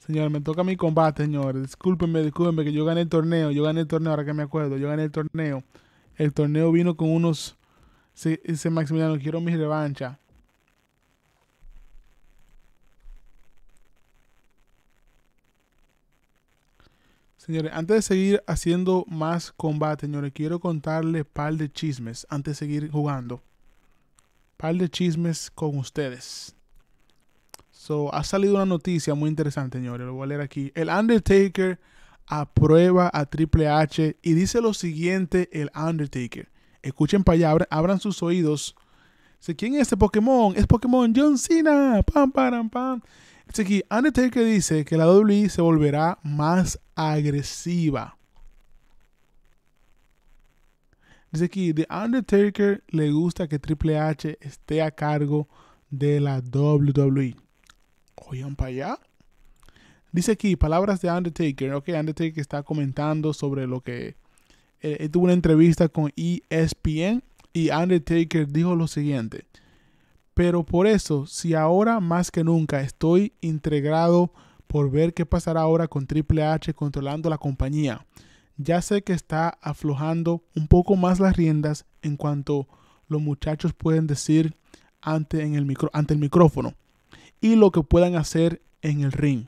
Señor, me toca mi combate, señores, Discúlpenme, discúlpenme que yo gané el torneo. Yo gané el torneo, ahora que me acuerdo. Yo gané el torneo. El torneo vino con unos... Sí, dice Maximiliano, quiero mi revancha. Señores, antes de seguir haciendo más combate, señores, quiero contarles par de chismes antes de seguir jugando. Par de chismes con ustedes ha salido una noticia muy interesante, señores. Lo voy a leer aquí. El Undertaker aprueba a Triple H y dice lo siguiente el Undertaker. Escuchen para allá, abran, sus oídos. ¿quién es este Pokémon? Es Pokémon John Cena. Pam, pam, pam. Dice aquí, Undertaker dice que la WWE se volverá más agresiva. Dice aquí, The Undertaker le gusta que Triple H esté a cargo de la WWE oigan para allá. Dice aquí, palabras de Undertaker. Ok, Undertaker está comentando sobre lo que... Eh, tuvo una entrevista con ESPN y Undertaker dijo lo siguiente. Pero por eso, si ahora más que nunca estoy integrado por ver qué pasará ahora con Triple H controlando la compañía, ya sé que está aflojando un poco más las riendas en cuanto los muchachos pueden decir ante el micrófono y lo que puedan hacer en el ring.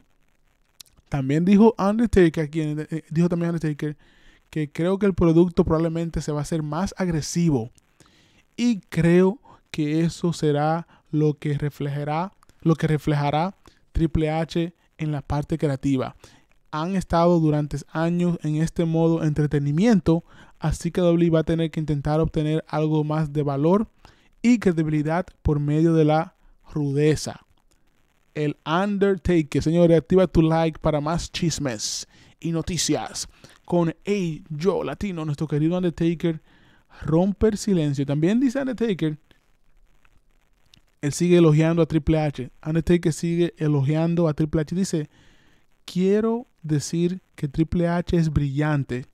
También dijo Undertaker, quien, eh, eh, dijo también Undertaker, que creo que el producto probablemente se va a hacer más agresivo. Y creo que eso será lo que reflejará, lo que reflejará Triple H en la parte creativa. Han estado durante años en este modo entretenimiento, así que W va a tener que intentar obtener algo más de valor y credibilidad por medio de la rudeza el Undertaker. Señores, activa tu like para más chismes y noticias. Con Hey Yo Latino, nuestro querido Undertaker, romper silencio. También dice Undertaker, él sigue elogiando a Triple H. Undertaker sigue elogiando a Triple H. Dice, quiero decir que Triple H es brillante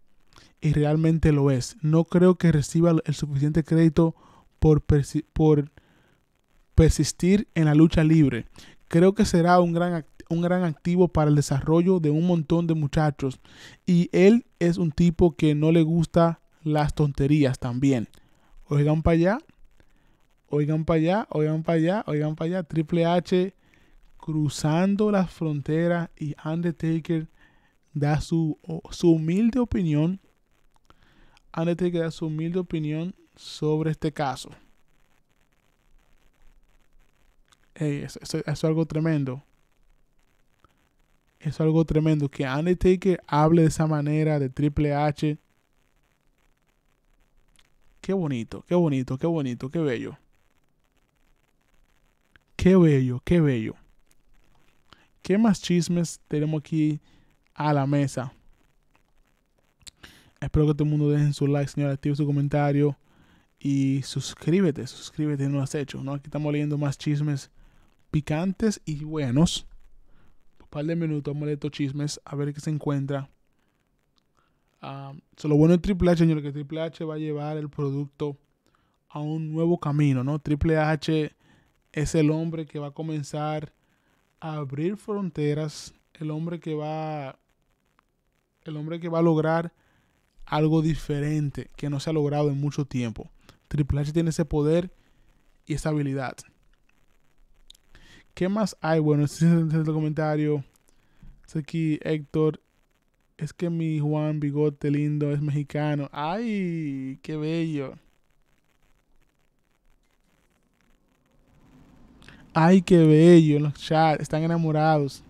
y realmente lo es. No creo que reciba el suficiente crédito por, por persistir en la lucha libre. Creo que será un gran, un gran activo para el desarrollo de un montón de muchachos. Y él es un tipo que no le gusta las tonterías también. Oigan para allá, oigan para allá, oigan para allá, oigan para allá. Triple H cruzando las fronteras y Undertaker da su, humilde opinión. Undertaker da su humilde opinión sobre este caso. eso, es algo tremendo. Eso es algo tremendo. Que Undertaker hable de esa manera de Triple H. Qué bonito, qué bonito, qué bonito, qué bello. Qué bello, qué bello. ¿Qué más chismes tenemos aquí a la mesa? Espero que todo el mundo dejen su like, señor, active su comentario y suscríbete, suscríbete, no lo has hecho, ¿no? Aquí estamos leyendo más chismes picantes y buenos. Un par de minutos, chismes, a ver qué se encuentra. Ah, solo lo bueno de Triple H, señor, que Triple H va a llevar el producto a un nuevo camino, ¿no? Triple H es el hombre que va a comenzar a abrir fronteras, el hombre que va, el hombre que va a lograr algo diferente que no se ha logrado en mucho tiempo. Triple H tiene ese poder y esa habilidad. ¿Qué más hay? Bueno, se es el comentario. Es aquí Héctor. Es que mi Juan Bigote lindo es mexicano. ¡Ay! ¡Qué bello! ¡Ay, qué bello! Los chats están enamorados.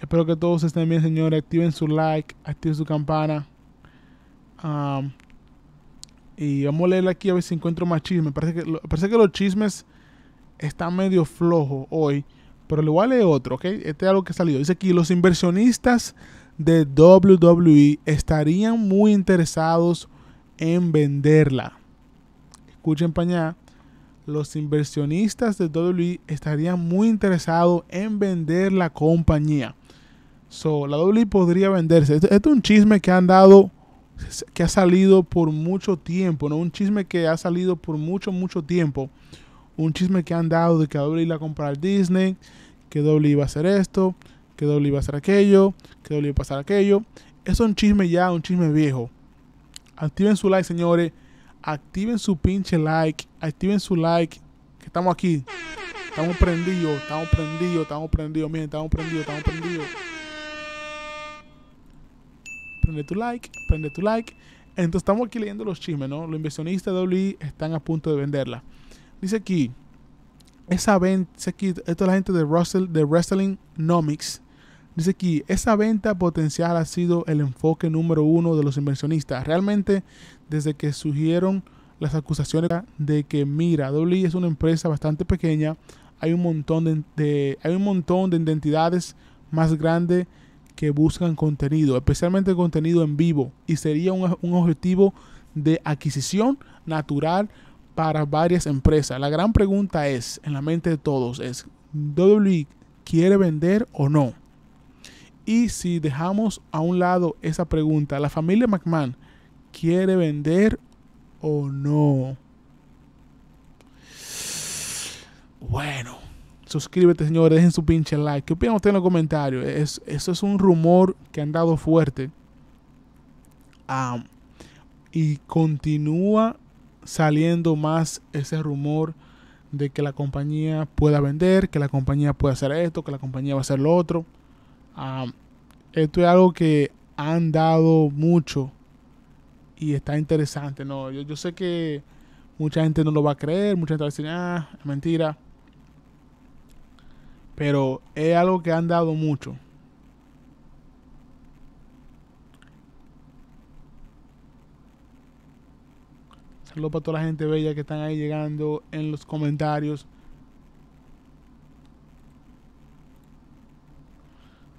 Espero que todos estén bien, señores. Activen su like, activen su campana. Um, y vamos a leer aquí a ver si encuentro más chismes. Parece que, parece que los chismes están medio flojos hoy. Pero le voy otro, ¿ok? Este es algo que salió. Dice aquí, los inversionistas de WWE estarían muy interesados en venderla. Escuchen pañá. Los inversionistas de WWE estarían muy interesados en vender la compañía. So, la WWE podría venderse. este es un chisme que han dado que ha salido por mucho tiempo, ¿no? Un chisme que ha salido por mucho, mucho tiempo. Un chisme que han dado de que doble iba a comprar Disney, que doble iba a hacer esto, que doble iba a hacer aquello, que doble iba a pasar aquello. Es un chisme ya, un chisme viejo. Activen su like, señores. Activen su pinche like. Activen su like. Que estamos aquí. Estamos prendidos, estamos prendidos, estamos prendidos, miren, estamos prendidos, estamos prendidos prende tu like, prende tu like. Entonces estamos aquí leyendo los chismes, ¿no? Los inversionistas de WI están a punto de venderla. Dice aquí, esa venta, esto es la gente de, Russell, de Wrestling Nomics. Dice aquí, esa venta potencial ha sido el enfoque número uno de los inversionistas. Realmente, desde que surgieron las acusaciones de que, mira, WI es una empresa bastante pequeña, hay un montón de, hay un montón de identidades más grandes que buscan contenido, especialmente contenido en vivo, y sería un, objetivo de adquisición natural para varias empresas. La gran pregunta es, en la mente de todos, es, ¿WWE quiere vender o no? Y si dejamos a un lado esa pregunta, ¿la familia McMahon quiere vender o no? Bueno. Suscríbete, señores, dejen su pinche like. ¿Qué opinan ustedes en los comentarios? eso es un rumor que han dado fuerte. y continúa saliendo más ese rumor de que la compañía pueda vender, que la compañía pueda hacer esto, que la compañía va a hacer lo otro. esto es algo que han dado mucho y está interesante. yo, yo sé que mucha gente no lo va a creer, mucha gente va a decir, ah, es mentira. Pero es algo que han dado mucho. Saludos para toda la gente bella que están ahí llegando en los comentarios.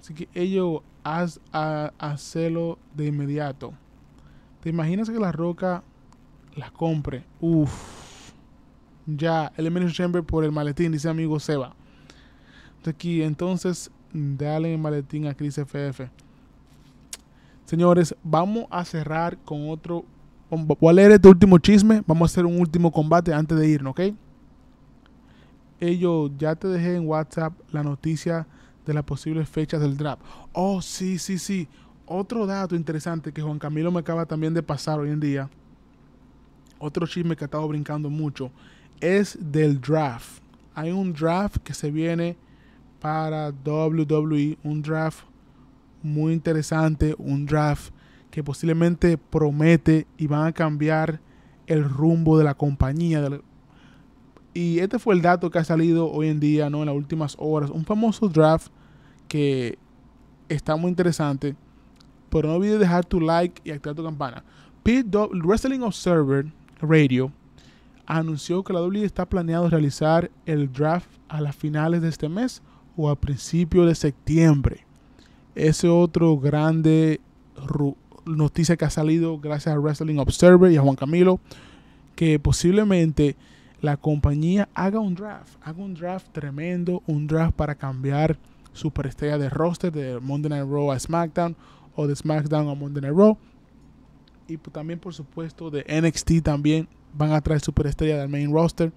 Así que ello haz de inmediato. ¿Te imaginas que la roca la compre? Uff. Ya, el Elimination Chamber por el maletín, dice amigo Seba aquí. Entonces, dale el maletín a Cris FF. Señores, vamos a cerrar con otro. ¿cuál era este último chisme. Vamos a hacer un último combate antes de irnos, ¿ok? Ellos, ya te dejé en WhatsApp la noticia de las posibles fechas del draft. Oh, sí, sí, sí. Otro dato interesante que Juan Camilo me acaba también de pasar hoy en día. Otro chisme que ha estado brincando mucho. Es del draft. Hay un draft que se viene para WWE, un draft muy interesante, un draft que posiblemente promete y van a cambiar el rumbo de la compañía. y este fue el dato que ha salido hoy en día, ¿no? En las últimas horas. Un famoso draft que está muy interesante. Pero no olvides dejar tu like y activar tu campana. Wrestling Observer Radio anunció que la WWE está planeado realizar el draft a las finales de este mes o a principios de septiembre. Ese otro grande noticia que ha salido gracias a Wrestling Observer y a Juan Camilo, que posiblemente la compañía haga un draft, haga un draft tremendo, un draft para cambiar superestrella de roster de Monday Night Raw a SmackDown o de SmackDown a Monday Night Raw. Y pues también, por supuesto, de NXT también van a traer superestrella del main roster.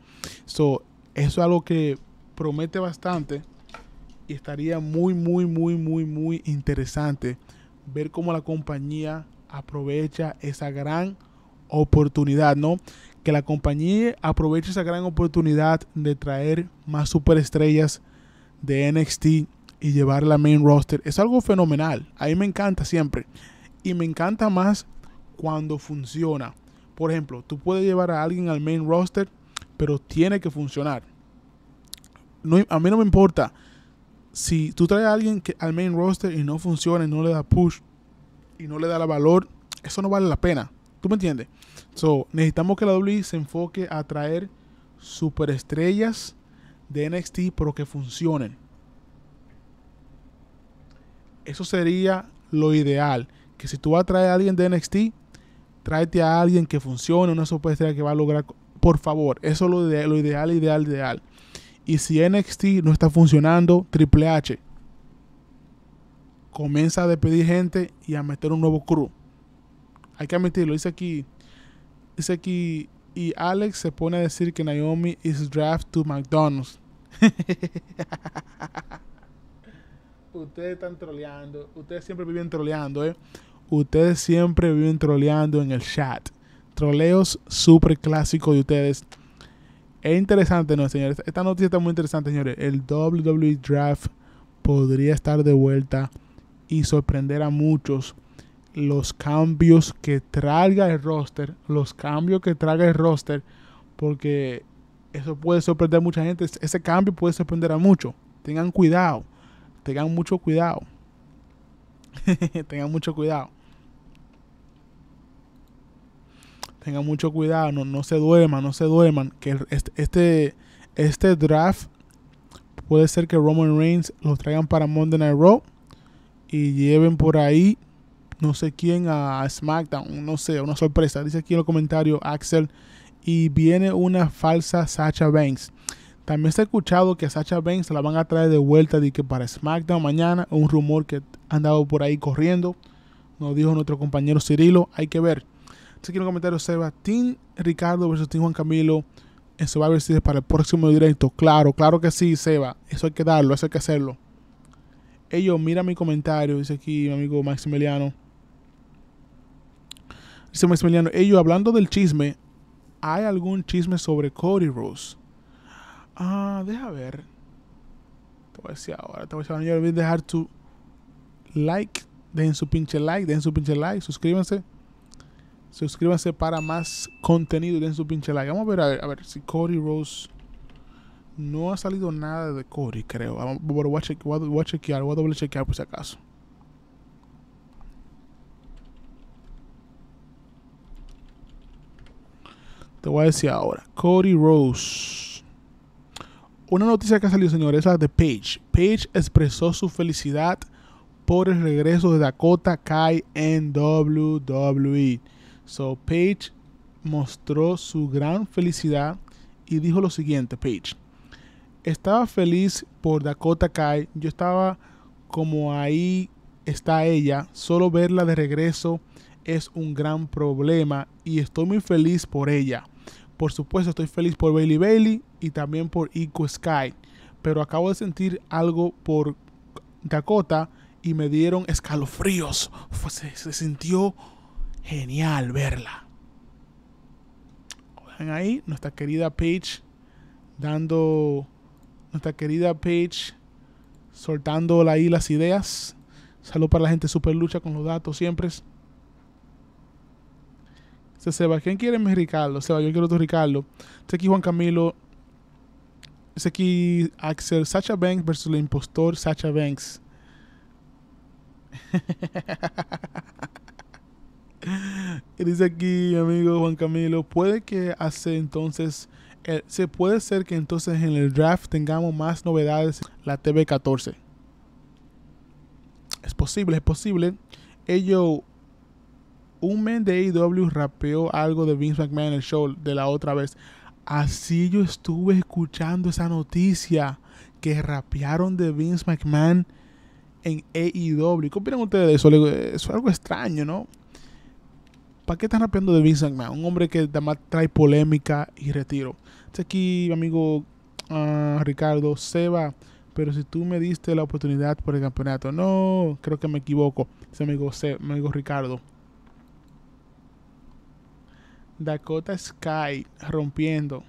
So, eso es algo que promete bastante y estaría muy, muy, muy, muy, muy interesante ver cómo la compañía aprovecha esa gran oportunidad, ¿no? Que la compañía aproveche esa gran oportunidad de traer más superestrellas de NXT y llevarla al main roster. Es algo fenomenal. A mí me encanta siempre. Y me encanta más cuando funciona. Por ejemplo, tú puedes llevar a alguien al main roster, pero tiene que funcionar. No, a mí no me importa si tú traes a alguien que, al main roster y no funciona y no le da push y no le da la valor, eso no vale la pena. ¿Tú me entiendes? So, necesitamos que la WWE se enfoque a traer superestrellas de NXT, pero que funcionen. Eso sería lo ideal. Que si tú vas a traer a alguien de NXT, tráete a alguien que funcione, una superestrella que va a lograr. Por favor, eso es lo, lo ideal, ideal, ideal. Y si NXT no está funcionando, Triple H comienza a despedir gente y a meter un nuevo crew. Hay que admitirlo, dice aquí. Dice aquí. Y Alex se pone a decir que Naomi is draft to McDonald's. ustedes están troleando. Ustedes siempre viven troleando, ¿eh? Ustedes siempre viven troleando en el chat. Troleos súper clásicos de ustedes. Es interesante, ¿no, señores? Esta noticia está muy interesante, señores. El WWE Draft podría estar de vuelta y sorprender a muchos los cambios que traiga el roster. Los cambios que traiga el roster. Porque eso puede sorprender a mucha gente. Ese cambio puede sorprender a muchos. Tengan cuidado. Tengan mucho cuidado. Tengan mucho cuidado. tengan mucho cuidado, no, se duerman, no se duerman, que este, este, este draft puede ser que Roman Reigns lo traigan para Monday Night Raw y lleven por ahí no sé quién a SmackDown, no sé, una sorpresa. Dice aquí en los comentarios Axel y viene una falsa Sacha Banks. También se ha escuchado que a Sacha Banks la van a traer de vuelta de que para SmackDown mañana, un rumor que han dado por ahí corriendo. Nos dijo nuestro compañero Cirilo, hay que ver. Si quieren comentario Seba, Team Ricardo versus Team Juan Camilo en si es para el próximo directo. Claro, claro que sí, Seba. Eso hay que darlo, eso hay que hacerlo. Ellos, mira mi comentario, dice aquí mi amigo Maximiliano. Dice Maximiliano, ellos hablando del chisme, ¿hay algún chisme sobre Cody Rose? Ah, deja ver. Te voy a decir ahora, te voy a decir ahora. Yo voy dejar tu like, dejen su pinche like, dejen su pinche like, suscríbanse. Suscríbanse para más contenido y den su pinche like. Vamos a ver, a ver, si Cody Rose. No ha salido nada de Cody, creo. Vamos, voy a chequear, voy a doble chequear por si acaso. Te voy a decir ahora. Cody Rose. Una noticia que ha salido, señores, es la de Page. Page expresó su felicidad por el regreso de Dakota Kai en WWE. So Page mostró su gran felicidad y dijo lo siguiente, Page. Estaba feliz por Dakota Kai, yo estaba como ahí está ella, solo verla de regreso es un gran problema y estoy muy feliz por ella. Por supuesto estoy feliz por Bailey Bailey y también por Ico Sky, pero acabo de sentir algo por Dakota y me dieron escalofríos. se sintió genial verla. Oigan ahí nuestra querida Page dando, nuestra querida Page soltando ahí las ideas. Salud para la gente super lucha con los datos siempre. Se Seba, ¿quién quiere mi Ricardo? Seba, yo quiero tu Ricardo. Este aquí Juan Camilo. Este aquí Axel, Sacha Banks versus el impostor Sacha Banks. Y dice aquí, amigo Juan Camilo, puede que hace entonces, eh, se puede ser que entonces en el draft tengamos más novedades la TV 14. Es posible, es posible. Ello, un men de AEW rapeó algo de Vince McMahon en el show de la otra vez. Así yo estuve escuchando esa noticia que rapearon de Vince McMahon en AEW. ¿Qué opinan ustedes de Eso eh, es algo extraño, ¿no? ¿para qué están rapeando de Vincent? Un hombre que además trae polémica y retiro. Está aquí amigo ah, Ricardo Seba, pero si tú me diste la oportunidad por el campeonato, no, creo que me equivoco. Ese amigo, amigo Ricardo. Dakota Sky rompiendo.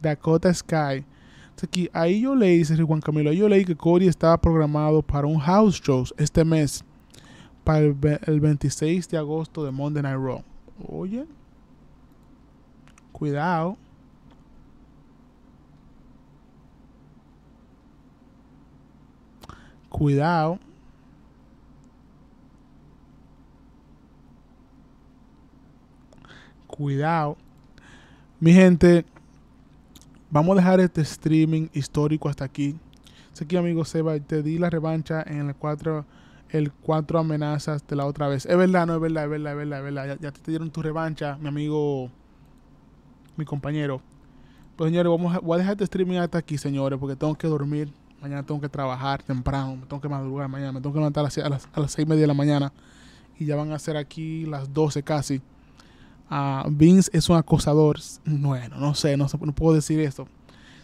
Dakota Sky. Este aquí, ahí yo leí, Juan Camilo, ahí yo leí que Cody estaba programado para un house show este mes para el, 26 de agosto de Monday Night Raw. Oye, cuidado. Cuidado. Cuidado. Mi gente, vamos a dejar este streaming histórico hasta aquí. Sé que amigo Seba, te di la revancha en el 4 el cuatro amenazas de la otra vez. Es verdad, no es verdad, es verdad, es verdad, es verdad. Ya, te dieron tu revancha, mi amigo, mi compañero. Pues señores, vamos voy a dejar este streaming hasta aquí, señores, porque tengo que dormir. Mañana tengo que trabajar temprano, me tengo que madrugar mañana, me tengo que levantar a las, seis y media de la mañana. Y ya van a ser aquí las doce casi. Ah, Vince es un acosador. Bueno, no sé, no, puedo decir esto.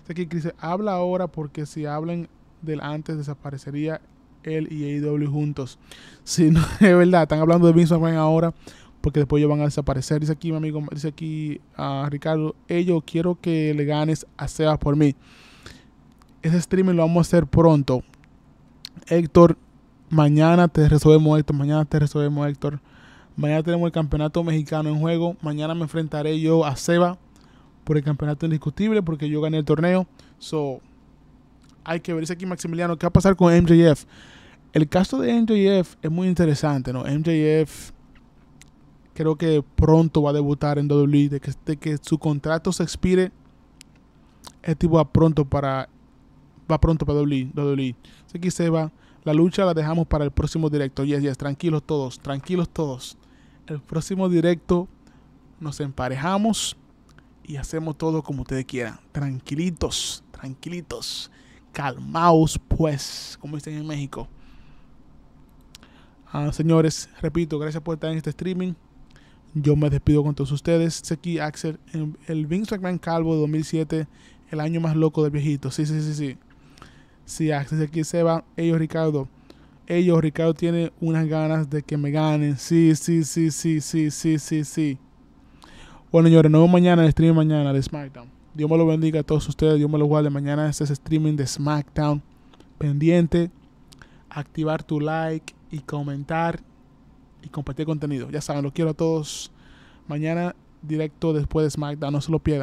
Sé que dice, habla ahora porque si hablan del antes desaparecería él y AEW juntos. Si no, es verdad, están hablando de Vince McMahon ahora porque después ellos van a desaparecer. Dice aquí mi amigo, dice aquí a ah, Ricardo, ellos quiero que le ganes a Seba por mí. Ese streaming lo vamos a hacer pronto. Héctor, mañana te resolvemos Héctor, mañana te resolvemos Héctor. Mañana tenemos el campeonato mexicano en juego. Mañana me enfrentaré yo a Seba por el campeonato indiscutible porque yo gané el torneo. So, hay que ver, aquí Maximiliano, ¿qué va a pasar con MJF? El caso de MJF es muy interesante, ¿no? MJF creo que pronto va a debutar en WWE, de que, su contrato se expire, este tipo va pronto para va pronto para WWE. WWE. Así que se va. La lucha la dejamos para el próximo directo. Yes, yes, tranquilos todos, tranquilos todos. El próximo directo nos emparejamos y hacemos todo como ustedes quieran. Tranquilitos, tranquilitos calmaos pues, como dicen en México. Ah, señores, repito, gracias por estar en este streaming. Yo me despido con todos ustedes. seki aquí Axel, el, Vince Calvo de 2007, el año más loco del viejito. Sí, sí, sí, sí. si Axel, aquí Seba, ellos oh, Ricardo. Ellos, oh, Ricardo tiene unas ganas de que me ganen. Sí, sí, sí, sí, sí, sí, sí, sí. Bueno, señores, nos vemos mañana, el stream mañana de SmackDown. Dios me lo bendiga a todos ustedes. Dios me lo guarde. Mañana este es streaming de SmackDown. Pendiente. Activar tu like y comentar y compartir contenido. Ya saben, lo quiero a todos. Mañana directo después de SmackDown. No se lo pierdan.